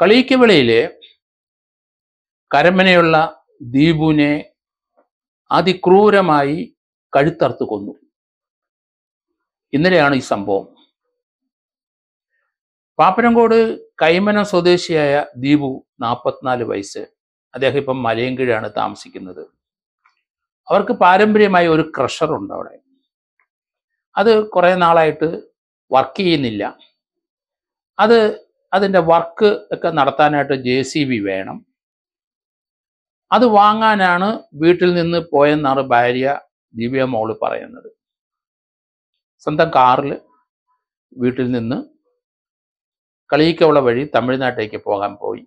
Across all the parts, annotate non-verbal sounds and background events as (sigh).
കളീക്കവിളയിലെ കരമനയുള്ള ദീപുവിനെ അതിക്രൂരമായി കഴുത്തർത്ത് കൊന്നു ഇന്നലെയാണ് ഈ സംഭവം പാപ്പനംകോട് കൈമന സ്വദേശിയായ ദീപു നാൽപ്പത്തിനാല് വയസ്സ് അദ്ദേഹം ഇപ്പം മലയൻകീഴാണ് താമസിക്കുന്നത് അവർക്ക് പാരമ്പര്യമായി ഒരു ക്രഷറുണ്ട് അവിടെ അത് കുറേ നാളായിട്ട് വർക്ക് ചെയ്യുന്നില്ല അത് അതിൻ്റെ വർക്ക് ഒക്കെ നടത്താനായിട്ട് ജെ സി ബി വേണം അത് വാങ്ങാനാണ് വീട്ടിൽ നിന്ന് പോയെന്നാണ് ഭാര്യ ദിവ്യ മോള് പറയുന്നത് സ്വന്തം കാറിൽ വീട്ടിൽ നിന്ന് കളിയിക്കവള വഴി തമിഴ്നാട്ടിലേക്ക് പോകാൻ പോയി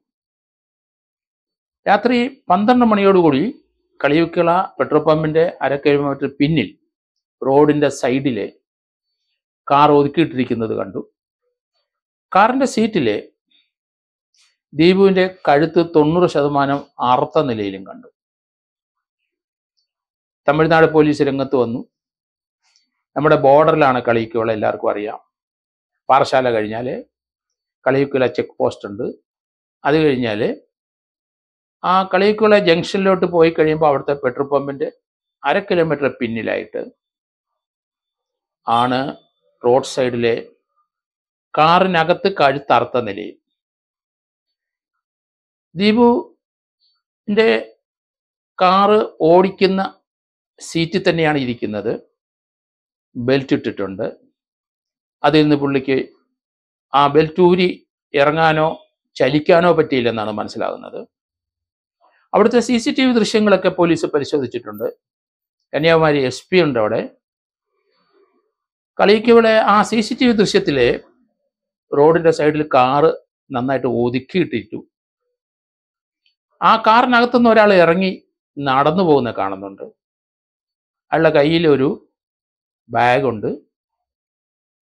രാത്രി പന്ത്രണ്ട് മണിയോടുകൂടി കളിയുക്കള പെട്രോൾ പമ്പിൻ്റെ അര പിന്നിൽ റോഡിൻ്റെ സൈഡിലെ കാർ ഒതുക്കിയിട്ടിരിക്കുന്നത് കണ്ടു കാറിൻ്റെ സീറ്റിലെ ദീപുവിൻ്റെ കഴുത്ത് തൊണ്ണൂറ് ശതമാനം അറുത്ത നിലയിലും കണ്ടു തമിഴ്നാട് പോലീസ് രംഗത്ത് വന്നു നമ്മുടെ ബോർഡറിലാണ് കളിയിക്കുള്ള എല്ലാവർക്കും അറിയാം പാറശാല കഴിഞ്ഞാൽ കളിക്കുല ചെക്ക് പോസ്റ്റ് ഉണ്ട് അത് കഴിഞ്ഞാൽ ആ കളിക്കുല ജംഗ്ഷനിലോട്ട് പോയി കഴിയുമ്പോൾ അവിടുത്തെ പെട്രോൾ പമ്പിൻ്റെ അര കിലോമീറ്റർ പിന്നിലായിട്ട് ആണ് റോഡ് സൈഡിലെ കാറിനകത്ത് കഴുത്തറുത്ത നിലയിൽ ദീപുവിൻ്റെ കാറ് ഓടിക്കുന്ന സീറ്റിൽ തന്നെയാണ് ഇരിക്കുന്നത് ബെൽറ്റ് ഇട്ടിട്ടുണ്ട് അതിൽ നിന്ന് പുള്ളിക്ക് ആ ബെൽറ്റ് ഊരി ഇറങ്ങാനോ ചലിക്കാനോ പറ്റിയില്ലെന്നാണ് മനസ്സിലാകുന്നത് അവിടുത്തെ സി സി ടി വി ദൃശ്യങ്ങളൊക്കെ പോലീസ് പരിശോധിച്ചിട്ടുണ്ട് കന്യാകുമാരി എസ് പി ഉണ്ട് അവിടെ കളിക്കവിടെ ആ സി സി ടി വി ദൃശ്യത്തിലെ റോഡിന്റെ സൈഡിൽ കാറ് നന്നായിട്ട് ഒതുക്കിയിട്ടിട്ടു ആ കാറിനകത്തുനിന്ന് ഒരാൾ ഇറങ്ങി നടന്നു പോകുന്ന കാണുന്നുണ്ട് അയാളുടെ കയ്യിൽ ഒരു ബാഗുണ്ട്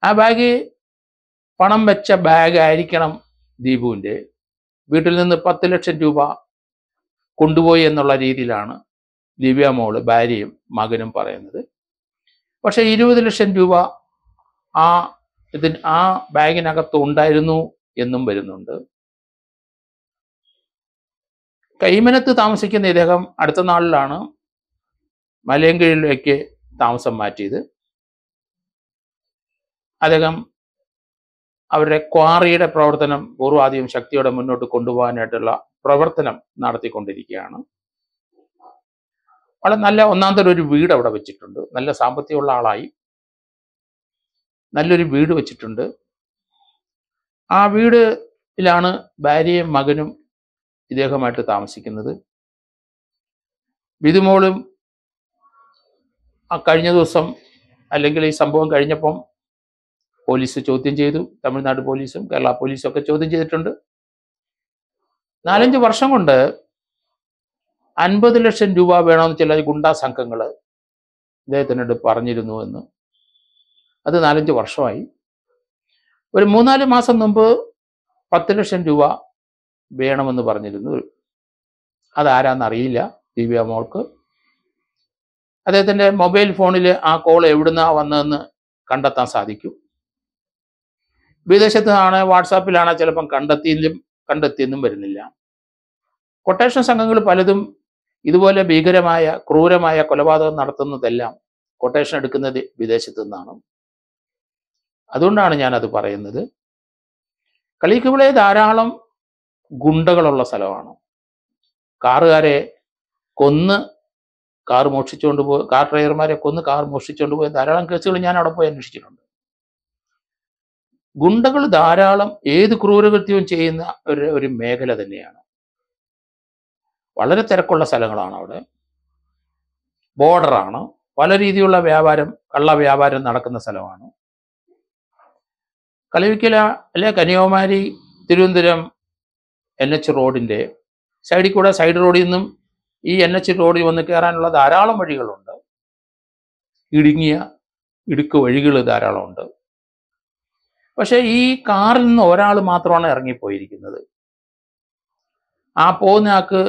ആ ബാഗ് പണം വെച്ച ബാഗ് ആയിരിക്കണം ദീപുവിൻ്റെ വീട്ടിൽ നിന്ന് പത്ത് ലക്ഷം രൂപ കൊണ്ടുപോയി എന്നുള്ള രീതിയിലാണ് ദിവ്യ മോള് ഭാര്യയും മകനും പറയുന്നത് പക്ഷേ ഇരുപത് ലക്ഷം രൂപ ആ ഇതിന് ആ ബാഗിനകത്ത് ഉണ്ടായിരുന്നു എന്നും വരുന്നുണ്ട് കൈമനത്ത് താമസിക്കുന്ന ഇദ്ദേഹം അടുത്ത നാളിലാണ് മലയങ്കിഴിലേക്ക് താമസം മാറ്റിയത് അദ്ദേഹം അവരുടെ ക്വാറിയുടെ പ്രവർത്തനം പൂർവാധികം ശക്തിയോടെ മുന്നോട്ട് കൊണ്ടുപോകാനായിട്ടുള്ള പ്രവർത്തനം നടത്തിക്കൊണ്ടിരിക്കുകയാണ് വളരെ നല്ല ഒന്നാം തരം ഒരു വീട് അവിടെ വെച്ചിട്ടുണ്ട് നല്ല സാമ്പത്തികമുള്ള ആളായി നല്ലൊരു വീട് വെച്ചിട്ടുണ്ട് ആ വീടിലാണ് ഭാര്യയും മകനും ഇദ്ദേഹമായിട്ട് താമസിക്കുന്നത് വിധുമോളും ആ കഴിഞ്ഞ ദിവസം അല്ലെങ്കിൽ ഈ സംഭവം കഴിഞ്ഞപ്പം പോലീസ് ചോദ്യം ചെയ്തു തമിഴ്നാട് പോലീസും കേരള പോലീസും ഒക്കെ ചോദ്യം ചെയ്തിട്ടുണ്ട് നാലഞ്ച് വർഷം കൊണ്ട് അൻപത് ലക്ഷം രൂപ വേണമെന്ന് ചില ഗുണ്ടാ സംഘങ്ങൾ ഇദ്ദേഹത്തിനോട് പറഞ്ഞിരുന്നു എന്ന് അത് നാലഞ്ച് വർഷമായി ഒരു മൂന്നാല് മാസം മുമ്പ് പത്ത് ലക്ഷം രൂപ വേണമെന്ന് പറഞ്ഞിരുന്നു അതാരാന്നറിയില്ല ദിവ്യ മോൾക്ക് അദ്ദേഹത്തിൻ്റെ മൊബൈൽ ഫോണിൽ ആ കോൾ എവിടുന്നാണ് വന്നതെന്ന് കണ്ടെത്താൻ സാധിക്കും വിദേശത്താണ് വാട്സാപ്പിലാണ് ചിലപ്പം കണ്ടെത്തിയെന്നും കണ്ടെത്തിയെന്നും വരുന്നില്ല കൊട്ടേഷൻ സംഘങ്ങൾ പലതും ഇതുപോലെ ഭീകരമായ ക്രൂരമായ കൊലപാതകം നടത്തുന്നതെല്ലാം കൊട്ടേഷൻ എടുക്കുന്നത് വിദേശത്തു നിന്നാണ് അതുകൊണ്ടാണ് ഞാൻ അത് പറയുന്നത് കളിക്കുമ്പളെ ധാരാളം ഗുണ്ടകളുള്ള സ്ഥലമാണ് കാറുകാരെ കൊന്ന് കാർ മോഷിച്ചുകൊണ്ട് പോയി കാർ ഡ്രൈവർമാരെ കൊന്ന് കാർ മോഷിച്ചുകൊണ്ട് പോയ ധാരാളം കേസുകൾ ഞാൻ അവിടെ പോയി അന്വേഷിച്ചിട്ടുണ്ട് ഗുണ്ടകൾ ധാരാളം ഏത് ക്രൂരകൃത്യവും ചെയ്യുന്ന ഒരു ഒരു മേഖല തന്നെയാണ് വളരെ തിരക്കുള്ള സ്ഥലങ്ങളാണ് അവിടെ ബോർഡറാണ് പല രീതിയിലുള്ള വ്യാപാരം കള്ള വ്യാപാരം നടക്കുന്ന സ്ഥലമാണ് കളിവിക്കല അല്ലെ കന്യാകുമാരി തിരുവനന്തപുരം എൻ എച്ച് റോഡിൻ്റെ സൈഡിൽ കൂടെ സൈഡ് റോഡിൽ നിന്നും ഈ എൻ എച്ച് റോഡിൽ വന്ന് കയറാനുള്ള ധാരാളം വഴികളുണ്ട് ഇടുങ്ങിയ ഇടുക്ക് വഴികൾ ധാരാളമുണ്ട് പക്ഷേ ഈ കാറിൽ നിന്ന് ഒരാൾ മാത്രമാണ് ഇറങ്ങിപ്പോയിരിക്കുന്നത് ആ പോകുന്ന ആൾക്ക്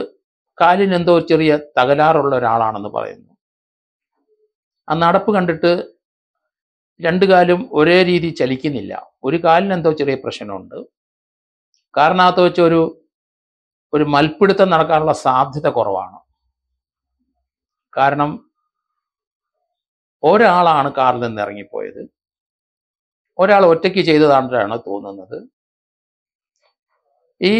കാലിന് എന്തോ ചെറിയ തകരാറുള്ള ഒരാളാണെന്ന് പറയുന്നു ആ നടപ്പ് കണ്ടിട്ട് രണ്ടു കാലും ഒരേ രീതി ചലിക്കുന്നില്ല ഒരു കാലിന് എന്തോ ചെറിയ പ്രശ്നമുണ്ട് കാരണത്ത് വെച്ച് ഒരു ഒരു മൽപിടുത്തം നടക്കാനുള്ള സാധ്യത കുറവാണ് കാരണം ഒരാളാണ് കാറിൽ നിന്ന് ഇറങ്ങിപ്പോയത് ഒരാൾ ഒറ്റയ്ക്ക് ചെയ്തതാണെന്നാണ് തോന്നുന്നത് ഈ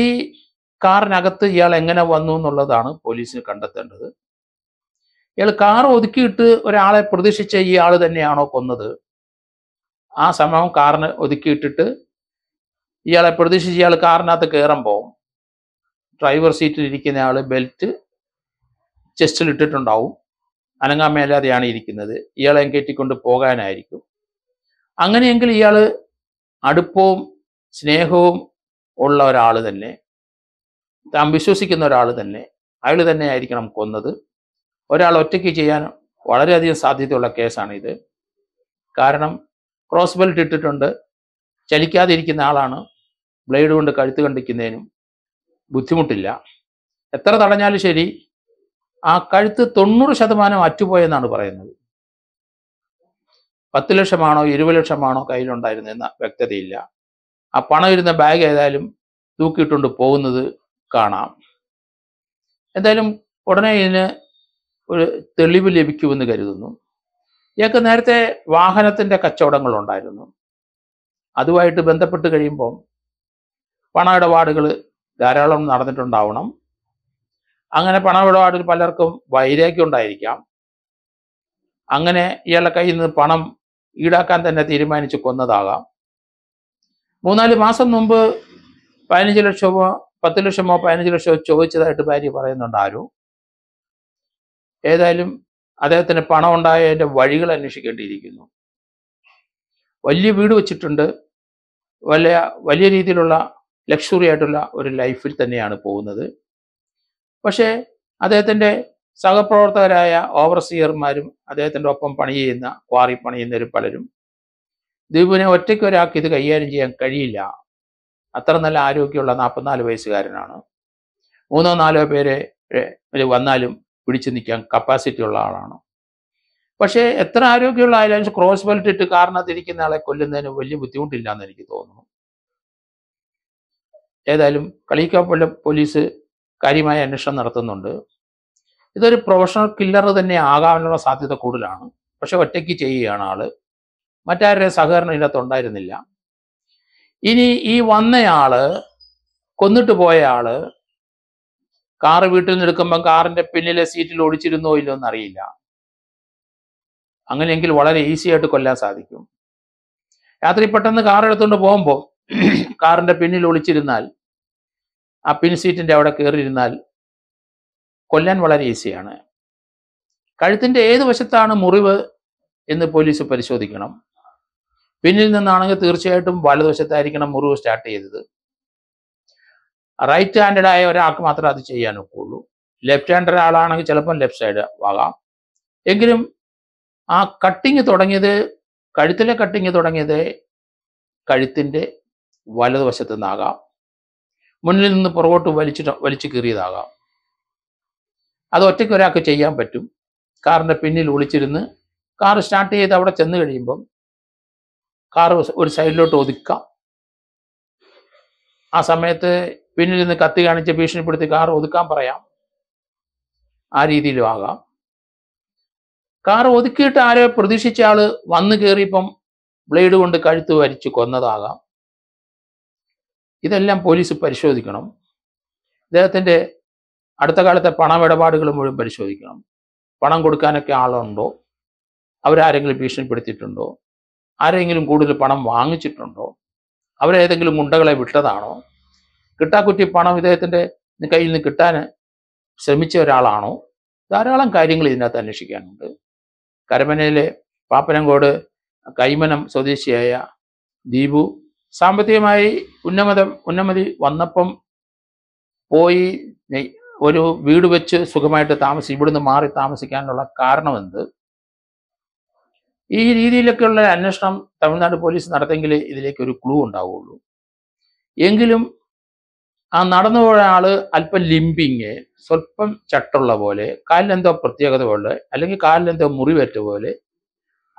കാറിനകത്ത് ഇയാൾ എങ്ങനെ വന്നു എന്നുള്ളതാണ് പോലീസിന് കണ്ടെത്തേണ്ടത് ഇയാൾ കാർ ഒതുക്കിയിട്ട് ഒരാളെ പ്രതീക്ഷിച്ച ഈ ആൾ തന്നെയാണോ കൊന്നത് ആ സംഭവം കാറിന് ഒതുക്കിയിട്ടിട്ട് ഇയാളെ പ്രതീക്ഷിച്ച് ഇയാൾ കാറിനകത്ത് കയറുമ്പോൾ ഡ്രൈവർ സീറ്റിൽ ഇരിക്കുന്ന ആൾ ബെൽറ്റ് ചെസ്റ്റിൽ ഇട്ടിട്ടുണ്ടാവും അനങ്ങാമേലാതെയാണ് ഇരിക്കുന്നത് ഇയാളെ കയറ്റിക്കൊണ്ട് പോകാനായിരിക്കും അങ്ങനെയെങ്കിൽ ഇയാൾ അടുപ്പവും സ്നേഹവും ഉള്ള ഒരാൾ തന്നെ താൻ വിശ്വസിക്കുന്ന ഒരാൾ തന്നെ അയാൾ തന്നെ ആയിരിക്കണം കൊന്നത് ഒരാൾ ഒറ്റയ്ക്ക് ചെയ്യാൻ വളരെയധികം സാധ്യതയുള്ള കേസാണിത് ഇത് കാരണം ക്രോസ് ബെൽറ്റ് ഇട്ടിട്ടുണ്ട് ചലിക്കാതിരിക്കുന്ന ആളാണ് ബ്ലേഡ് കൊണ്ട് കഴുത്ത് കണ്ടിക്കുന്നതിനും ബുദ്ധിമുട്ടില്ല എത്ര തടഞ്ഞാലും ശരി ആ കഴുത്ത് തൊണ്ണൂറ് ശതമാനം അറ്റുപോയെന്നാണ് പറയുന്നത് പത്ത് ലക്ഷമാണോ ഇരുപത് ലക്ഷമാണോ എന്ന വ്യക്തതയില്ല ആ പണം ഇരുന്ന ബാഗ് ഏതായാലും തൂക്കിയിട്ടുണ്ട് പോകുന്നത് കാണാം എന്തായാലും ഉടനെ ഇതിന് ഒരു തെളിവ് ലഭിക്കുമെന്ന് കരുതുന്നു ഇയാൾക്ക് നേരത്തെ വാഹനത്തിൻ്റെ കച്ചവടങ്ങൾ ഉണ്ടായിരുന്നു അതുമായിട്ട് ബന്ധപ്പെട്ട് കഴിയുമ്പോൾ പണമിടപാടുകൾ ധാരാളം നടന്നിട്ടുണ്ടാവണം അങ്ങനെ പണമിടപാടിൽ പലർക്കും വൈരാഗ്യം ഉണ്ടായിരിക്കാം അങ്ങനെ ഇയാളുടെ കയ്യിൽ നിന്ന് പണം ഈടാക്കാൻ തന്നെ തീരുമാനിച്ച് കൊന്നതാകാം മൂന്നാല് മാസം മുമ്പ് പതിനഞ്ച് ലക്ഷമോ പത്ത് ലക്ഷമോ പതിനഞ്ച് ലക്ഷമോ ചോദിച്ചതായിട്ട് ഭാര്യ പറയുന്നുണ്ടാരും ഏതായാലും അദ്ദേഹത്തിന് പണം ഉണ്ടായതിൻ്റെ വഴികൾ അന്വേഷിക്കേണ്ടിയിരിക്കുന്നു വലിയ വീട് വെച്ചിട്ടുണ്ട് വലിയ വലിയ രീതിയിലുള്ള ലക്ഷറി ആയിട്ടുള്ള ഒരു ലൈഫിൽ തന്നെയാണ് പോകുന്നത് പക്ഷേ അദ്ദേഹത്തിൻ്റെ സഹപ്രവർത്തകരായ ഓവർസിയർമാരും അദ്ദേഹത്തിൻ്റെ ഒപ്പം പണി ചെയ്യുന്ന ക്വാറി പണിയുന്നവർ പലരും ദ്വീപിനെ ഒറ്റയ്ക്ക് ഒരാൾക്ക് ഇത് കൈകാര്യം ചെയ്യാൻ കഴിയില്ല അത്ര നല്ല ആരോഗ്യമുള്ള നാൽപ്പത്തിനാല് വയസ്സുകാരനാണ് മൂന്നോ നാലോ പേരെ വന്നാലും പിടിച്ചു നിൽക്കാൻ കപ്പാസിറ്റി ഉള്ള ആളാണോ പക്ഷേ എത്ര ആരോഗ്യമുള്ള ആയാലും ക്രോസ് ബെൽറ്റ് ഇട്ട് കാറിനകത്തിരിക്കുന്ന ആളെ കൊല്ലുന്നതിന് വലിയ ബുദ്ധിമുട്ടില്ല എന്ന് എനിക്ക് തോന്നുന്നു ഏതായാലും കളിക്കാപ്പള്ള പോലീസ് കാര്യമായ അന്വേഷണം നടത്തുന്നുണ്ട് ഇതൊരു പ്രൊഫഷണൽ കില്ലർ തന്നെ ആകാനുള്ള സാധ്യത കൂടുതലാണ് പക്ഷെ ഒറ്റയ്ക്ക് ചെയ്യുകയാണ് ആള് മറ്റാരുടെ സഹകരണം ഇതിനകത്ത് ഉണ്ടായിരുന്നില്ല ഇനി ഈ വന്നയാള് കൊന്നിട്ട് പോയ ആള് കാറ് വീട്ടിൽ നിന്ന് എടുക്കുമ്പോൾ കാറിന്റെ പിന്നിലെ സീറ്റിൽ ഒടിച്ചിരുന്നോ ഇല്ലോ എന്നറിയില്ല അങ്ങനെയെങ്കിൽ വളരെ ഈസി ആയിട്ട് കൊല്ലാൻ സാധിക്കും രാത്രി പെട്ടെന്ന് കാർ എടുത്തുകൊണ്ട് പോകുമ്പോൾ (clears throat) കാറിന്റെ പിന്നിൽ ഒളിച്ചിരുന്നാൽ ആ പിൻ സീറ്റിന്റെ അവിടെ കയറിയിരുന്നാൽ കൊല്ലാൻ വളരെ ഈസിയാണ് കഴുത്തിന്റെ ഏത് വശത്താണ് മുറിവ് എന്ന് പോലീസ് പരിശോധിക്കണം പിന്നിൽ നിന്നാണെങ്കിൽ തീർച്ചയായിട്ടും വലതുവശത്തായിരിക്കണം മുറിവ് സ്റ്റാർട്ട് ചെയ്തത് റൈറ്റ് ഹാൻഡഡ് ആയ ഒരാൾക്ക് മാത്രമേ അത് ചെയ്യാൻ ഒക്കുള്ളൂ ലെഫ്റ്റ് ഹാൻഡ് ഒരാളാണെങ്കിൽ ചിലപ്പം ലെഫ്റ്റ് സൈഡ് ആകാം എങ്കിലും ആ കട്ടിങ് തുടങ്ങിയത് കഴുത്തിലെ കട്ടിങ് തുടങ്ങിയത് കഴുത്തിൻ്റെ വലതുവശത്തു നിന്നാകാം മുന്നിൽ നിന്ന് പുറകോട്ട് വലിച്ചിട്ട് വലിച്ചു കീറിയതാകാം അത് ഒറ്റയ്ക്ക് ഒരാൾക്ക് ചെയ്യാൻ പറ്റും കാറിൻ്റെ പിന്നിൽ ഒളിച്ചിരുന്ന് കാർ സ്റ്റാർട്ട് ചെയ്ത് അവിടെ ചെന്ന് കഴിയുമ്പം കാർ ഒരു സൈഡിലോട്ട് ഒതുക്കാം ആ സമയത്ത് പിന്നിൽ നിന്ന് കത്തി കാണിച്ച് ഭീഷണിപ്പെടുത്തി കാർ ഒതുക്കാൻ പറയാം ആ രീതിയിലും ആകാം കാർ ഒതുക്കിയിട്ട് ആരെ പ്രതീക്ഷിച്ച ആള് വന്നു കയറിയപ്പം ബ്ലേഡ് കൊണ്ട് കഴുത്ത് വരിച്ച് കൊന്നതാകാം ഇതെല്ലാം പോലീസ് പരിശോധിക്കണം ഇദ്ദേഹത്തിൻ്റെ അടുത്ത കാലത്തെ പണമിടപാടുകൾ മുഴുവൻ പരിശോധിക്കണം പണം കൊടുക്കാനൊക്കെ ആളുണ്ടോ അവരാരെങ്കിലും ഭീഷണിപ്പെടുത്തിയിട്ടുണ്ടോ ആരെങ്കിലും കൂടുതൽ പണം വാങ്ങിച്ചിട്ടുണ്ടോ അവരേതെങ്കിലും ഗുണ്ടകളെ വിട്ടതാണോ കിട്ടാക്കുറ്റി പണം ഇദ്ദേഹത്തിൻ്റെ കയ്യിൽ നിന്ന് കിട്ടാൻ ശ്രമിച്ച ഒരാളാണോ ധാരാളം കാര്യങ്ങൾ ഇതിനകത്ത് അന്വേഷിക്കാനുണ്ട് കരമനയിലെ പാപ്പനങ്കോട് കൈമനം സ്വദേശിയായ ദീപു സാമ്പത്തികമായി ഉന്നമത ഉന്നമതി വന്നപ്പം പോയി ഒരു വീട് വെച്ച് സുഖമായിട്ട് താമസി ഇവിടുന്ന് മാറി താമസിക്കാനുള്ള എന്ത് ഈ രീതിയിലൊക്കെയുള്ള അന്വേഷണം തമിഴ്നാട് പോലീസ് നടത്തെങ്കിൽ ഇതിലേക്ക് ഒരു ക്ലൂ ഉണ്ടാവുകയുള്ളൂ എങ്കിലും ആ നടന്നു പോയ ആള് അല്പം ലിമ്പിങ് സ്വല്പം ചട്ടുള്ള പോലെ കാലിലെന്തോ പ്രത്യേകത പോലെ അല്ലെങ്കിൽ കാലിലെന്തോ മുറിവേറ്റ പോലെ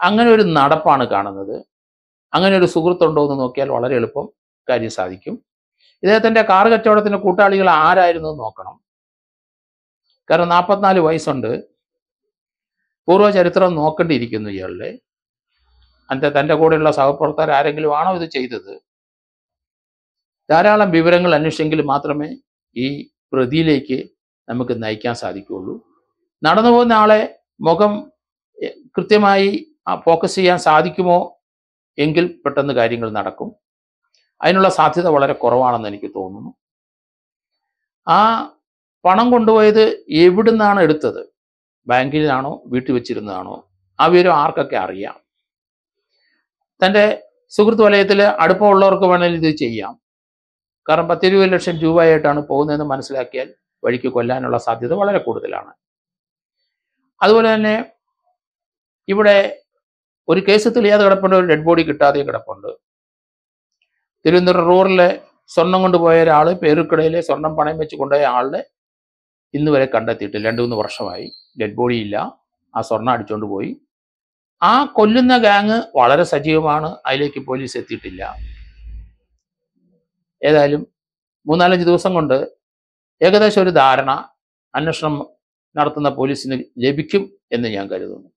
അങ്ങനെ ഒരു നടപ്പാണ് കാണുന്നത് അങ്ങനെ ഒരു സുഹൃത്തുണ്ടോ എന്ന് നോക്കിയാൽ വളരെ എളുപ്പം കാര്യം സാധിക്കും ഇദ്ദേഹത്തിൻ്റെ കാർ കച്ചവടത്തിൻ്റെ കൂട്ടാളികൾ ആരായിരുന്നു നോക്കണം കാരണം നാൽപ്പത്തിനാല് വയസ്സുണ്ട് പൂർവ്വചരിത്രം നോക്കേണ്ടിയിരിക്കുന്നു ഇയാളുടെ അൻ്റെ തൻ്റെ കൂടെയുള്ള സഹപ്രവർത്തകർ ആരെങ്കിലും ആണോ ഇത് ചെയ്തത് ധാരാളം വിവരങ്ങൾ അന്വേഷിച്ചെങ്കിൽ മാത്രമേ ഈ പ്രതിയിലേക്ക് നമുക്ക് നയിക്കാൻ സാധിക്കുകയുള്ളൂ നടന്നു പോകുന്ന ആളെ മുഖം കൃത്യമായി ഫോക്കസ് ചെയ്യാൻ സാധിക്കുമോ എങ്കിൽ പെട്ടെന്ന് കാര്യങ്ങൾ നടക്കും അതിനുള്ള സാധ്യത വളരെ കുറവാണെന്ന് എനിക്ക് തോന്നുന്നു ആ പണം കൊണ്ടുപോയത് എവിടുന്നാണ് എടുത്തത് ബാങ്കിലാണോ വീട്ടിൽ വെച്ചിരുന്നതാണോ ആ വിവരം ആർക്കൊക്കെ അറിയാം തൻ്റെ സുഹൃത്ത് വലയത്തിൽ അടുപ്പമുള്ളവർക്ക് വേണമെങ്കിൽ ഇത് ചെയ്യാം കാരണം പത്തിരുപത് ലക്ഷം രൂപയായിട്ടാണ് പോകുന്നതെന്ന് മനസ്സിലാക്കിയാൽ വഴിക്ക് കൊല്ലാനുള്ള സാധ്യത വളരെ കൂടുതലാണ് അതുപോലെ തന്നെ ഇവിടെ ഒരു കേസ് തെളിയാതെ കിടപ്പുണ്ട് ഒരു ഡെഡ് ബോഡി കിട്ടാതെ കിടപ്പുണ്ട് തിരുവനന്തപുരം റൂറിലെ സ്വർണം കൊണ്ടുപോയ ഒരാൾ പേരുക്കിടയിലെ സ്വർണം പണയം വെച്ച് കൊണ്ടുപോയ ആളുടെ ഇന്ന് വരെ കണ്ടെത്തിയിട്ടില്ല രണ്ട് മൂന്ന് വർഷമായി ഡെഡ് ബോഡി ഇല്ല ആ സ്വർണം അടിച്ചുകൊണ്ട് പോയി ആ കൊല്ലുന്ന ഗാങ് വളരെ സജീവമാണ് അതിലേക്ക് പോലീസ് എത്തിയിട്ടില്ല ഏതായാലും മൂന്നാലഞ്ച് ദിവസം കൊണ്ട് ഏകദേശം ഒരു ധാരണ അന്വേഷണം നടത്തുന്ന പോലീസിന് ലഭിക്കും എന്ന് ഞാൻ കരുതുന്നു